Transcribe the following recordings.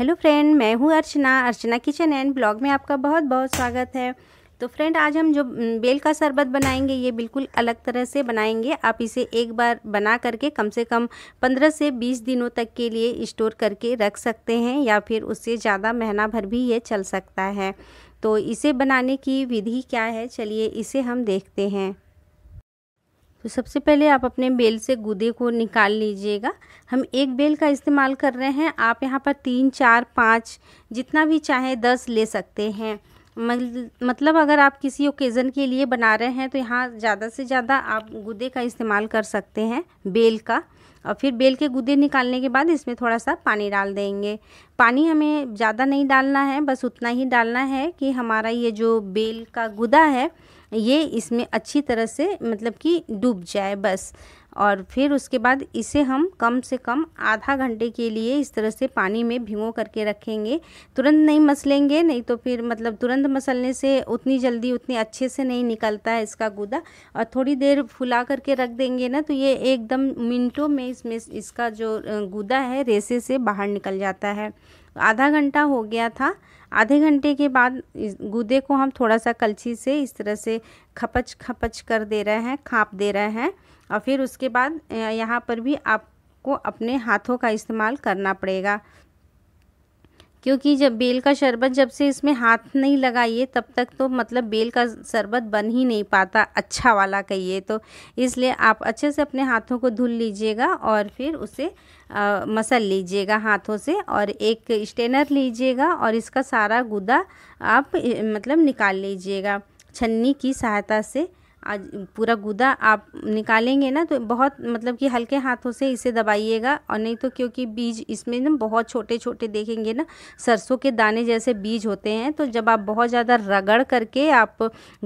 hello friend मैं हूँ Archana Archana kitchen and blog में आपका बहुत बहुत स्वागत है तो फ्रेंड आज हम जो बेल का शरबत बनाएंगे ये बिल्कुल अलग तरह से बनाएंगे आप इसे एक बार बना करके कम से कम 15 से 20 दिनों तक के लिए स्टोर करके रख सकते हैं या फिर उससे ज़्यादा महीना भर भी ये चल सकता है तो इसे बनाने की विधि क्या है चलिए इसे हम देखते हैं तो सबसे पहले आप अपने बेल से गुदे को निकाल लीजिएगा हम एक बेल का इस्तेमाल कर रहे हैं आप यहाँ पर तीन चार पाँच जितना भी चाहे दस ले सकते हैं मतलब अगर आप किसी ओकेज़न के लिए बना रहे हैं तो यहाँ ज़्यादा से ज़्यादा आप गुदे का इस्तेमाल कर सकते हैं बेल का और फिर बेल के गुदे निकालने के बाद इसमें थोड़ा सा पानी डाल देंगे पानी हमें ज़्यादा नहीं डालना है बस उतना ही डालना है कि हमारा ये जो बेल का गुदा है ये इसमें अच्छी तरह से मतलब कि डूब जाए बस और फिर उसके बाद इसे हम कम से कम आधा घंटे के लिए इस तरह से पानी में भिगो करके रखेंगे तुरंत नहीं मसलेंगे नहीं तो फिर मतलब तुरंत मसलने से उतनी जल्दी उतने अच्छे से नहीं निकलता है इसका गुदा और थोड़ी देर फुला करके रख देंगे ना तो ये एकदम मिनटों में इसमें इसका जो गुदा है रेसे से बाहर निकल जाता है आधा घंटा हो गया था आधे घंटे के बाद गूदे को हम थोड़ा सा कलछी से इस तरह से खपच खपच कर दे रहे हैं खाप दे रहे हैं और फिर उसके बाद यहाँ पर भी आपको अपने हाथों का इस्तेमाल करना पड़ेगा क्योंकि जब बेल का शरबत जब से इसमें हाथ नहीं लगाइए तब तक तो मतलब बेल का शरबत बन ही नहीं पाता अच्छा वाला कहिए तो इसलिए आप अच्छे से अपने हाथों को धुल लीजिएगा और फिर उसे आ, मसल लीजिएगा हाथों से और एक स्टेनर लीजिएगा और इसका सारा गुदा आप मतलब निकाल लीजिएगा छन्नी की सहायता से आज पूरा गुदा आप निकालेंगे ना तो बहुत मतलब कि हल्के हाथों से इसे दबाइएगा और नहीं तो क्योंकि बीज इसमें ना बहुत छोटे छोटे देखेंगे ना सरसों के दाने जैसे बीज होते हैं तो जब आप बहुत ज़्यादा रगड़ करके आप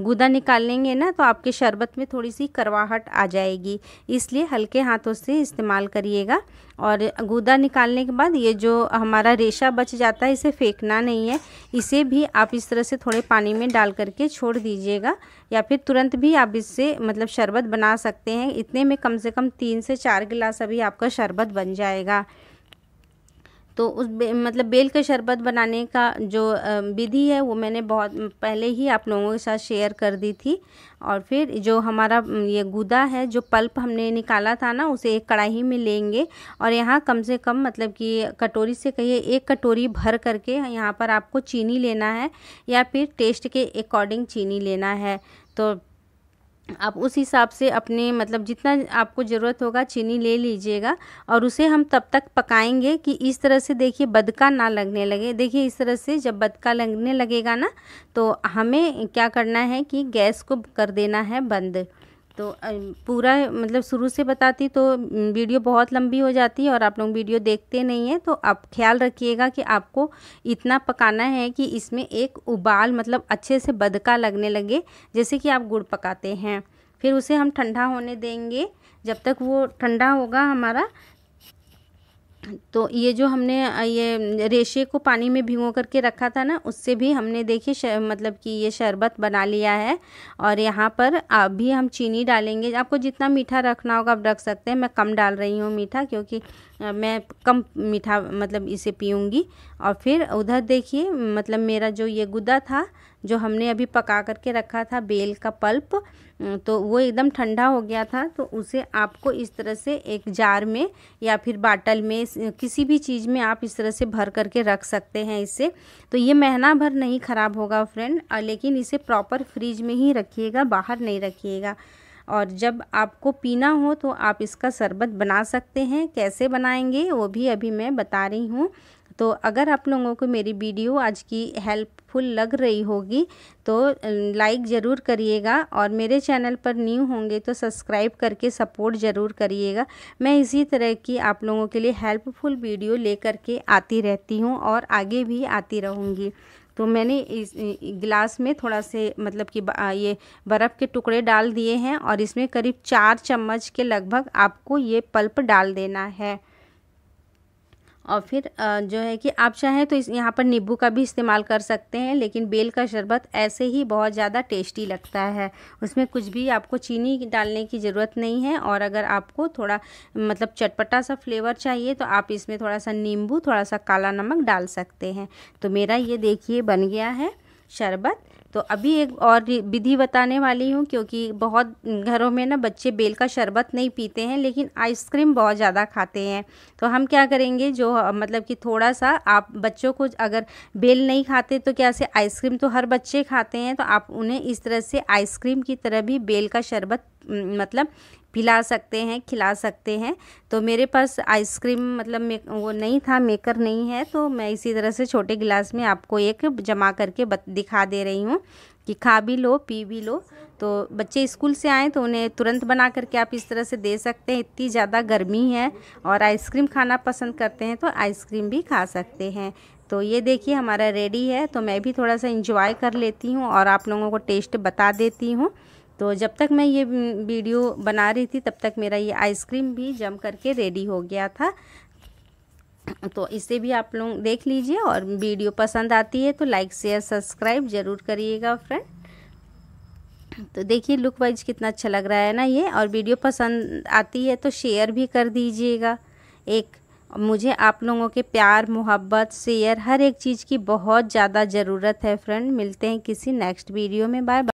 गुदा निकाल लेंगे ना तो आपके शरबत में थोड़ी सी करवाहट आ जाएगी इसलिए हल्के हाथों से इस्तेमाल करिएगा और गूदा निकालने के बाद ये जो हमारा रेशा बच जाता है इसे फेंकना नहीं है इसे भी आप इस तरह से थोड़े पानी में डाल करके छोड़ दीजिएगा या फिर तुरंत भी आप इससे मतलब शरबत बना सकते हैं इतने में कम से कम तीन से चार गिलास अभी आपका शरबत बन जाएगा तो उस बे, मतलब बेल का शरबत बनाने का जो विधि है वो मैंने बहुत पहले ही आप लोगों के साथ शेयर कर दी थी और फिर जो हमारा ये गुदा है जो पल्प हमने निकाला था ना उसे एक कढ़ाई में लेंगे और यहाँ कम से कम मतलब कि कटोरी से कहिए एक कटोरी भर करके यहाँ पर आपको चीनी लेना है या फिर टेस्ट के अकॉर्डिंग चीनी लेना है तो आप उस हिसाब से अपने मतलब जितना आपको ज़रूरत होगा चीनी ले लीजिएगा और उसे हम तब तक पकाएंगे कि इस तरह से देखिए बदका ना लगने लगे देखिए इस तरह से जब बदका लगने लगेगा ना तो हमें क्या करना है कि गैस को कर देना है बंद तो पूरा मतलब शुरू से बताती तो वीडियो बहुत लंबी हो जाती है और आप लोग वीडियो देखते नहीं हैं तो आप ख्याल रखिएगा कि आपको इतना पकाना है कि इसमें एक उबाल मतलब अच्छे से बदका लगने लगे जैसे कि आप गुड़ पकाते हैं फिर उसे हम ठंडा होने देंगे जब तक वो ठंडा होगा हमारा तो ये जो हमने ये रेशे को पानी में भिगो करके रखा था ना उससे भी हमने देखिए मतलब कि ये शरबत बना लिया है और यहाँ पर अभी हम चीनी डालेंगे आपको जितना मीठा रखना होगा आप रख सकते हैं मैं कम डाल रही हूँ मीठा क्योंकि मैं कम मीठा मतलब इसे पीऊँगी और फिर उधर देखिए मतलब मेरा जो ये गुदा था जो हमने अभी पका करके रखा था बेल का पल्प तो वो एकदम ठंडा हो गया था तो उसे आपको इस तरह से एक जार में या फिर बाटल में किसी भी चीज़ में आप इस तरह से भर करके रख सकते हैं इसे तो ये महीना भर नहीं ख़राब होगा फ्रेंड लेकिन इसे प्रॉपर फ्रिज में ही रखिएगा बाहर नहीं रखिएगा और जब आपको पीना हो तो आप इसका शरबत बना सकते हैं कैसे बनाएंगे वो भी अभी मैं बता रही हूँ तो अगर आप लोगों को मेरी वीडियो आज की हेल्पफुल लग रही होगी तो लाइक ज़रूर करिएगा और मेरे चैनल पर न्यू होंगे तो सब्सक्राइब करके सपोर्ट ज़रूर करिएगा मैं इसी तरह की आप लोगों के लिए हेल्पफुल वीडियो लेकर के आती रहती हूँ और आगे भी आती रहूँगी तो मैंने इस गिलास में थोड़ा से मतलब कि ये बर्फ़ के टुकड़े डाल दिए हैं और इसमें करीब चार चम्मच के लगभग आपको ये पल्प डाल देना है और फिर जो है कि आप चाहें तो इस यहाँ पर नींबू का भी इस्तेमाल कर सकते हैं लेकिन बेल का शरबत ऐसे ही बहुत ज़्यादा टेस्टी लगता है उसमें कुछ भी आपको चीनी डालने की ज़रूरत नहीं है और अगर आपको थोड़ा मतलब चटपटा सा फ्लेवर चाहिए तो आप इसमें थोड़ा सा नींबू थोड़ा सा काला नमक डाल सकते हैं तो मेरा ये देखिए बन गया है शरबत तो अभी एक और विधि बताने वाली हूँ क्योंकि बहुत घरों में ना बच्चे बेल का शरबत नहीं पीते हैं लेकिन आइसक्रीम बहुत ज़्यादा खाते हैं तो हम क्या करेंगे जो मतलब कि थोड़ा सा आप बच्चों को अगर बेल नहीं खाते तो क्या से आइसक्रीम तो हर बच्चे खाते हैं तो आप उन्हें इस तरह से आइसक्रीम की तरह भी बेल का शरबत मतलब पिला सकते हैं खिला सकते हैं तो मेरे पास आइसक्रीम मतलब वो नहीं था मेकर नहीं है तो मैं इसी तरह से छोटे गिलास में आपको एक जमा करके दिखा दे रही हूँ कि खा भी लो पी भी लो तो बच्चे स्कूल से आएँ तो उन्हें तुरंत बना करके आप इस तरह से दे सकते हैं इतनी ज़्यादा गर्मी है और आइसक्रीम खाना पसंद करते हैं तो आइसक्रीम भी खा सकते हैं तो ये देखिए हमारा रेडी है तो मैं भी थोड़ा सा इंजॉय कर लेती हूँ और आप लोगों को टेस्ट बता देती हूँ तो जब तक मैं ये वीडियो बना रही थी तब तक मेरा ये आइसक्रीम भी जम करके रेडी हो गया था तो इसे भी आप लोग देख लीजिए और वीडियो पसंद आती है तो लाइक शेयर सब्सक्राइब ज़रूर करिएगा फ्रेंड तो देखिए लुक वाइज कितना अच्छा लग रहा है ना ये और वीडियो पसंद आती है तो शेयर भी कर दीजिएगा एक मुझे आप लोगों के प्यार मोहब्बत शेयर हर एक चीज़ की बहुत ज़्यादा ज़रूरत है फ्रेंड मिलते हैं किसी नेक्स्ट वीडियो में बाय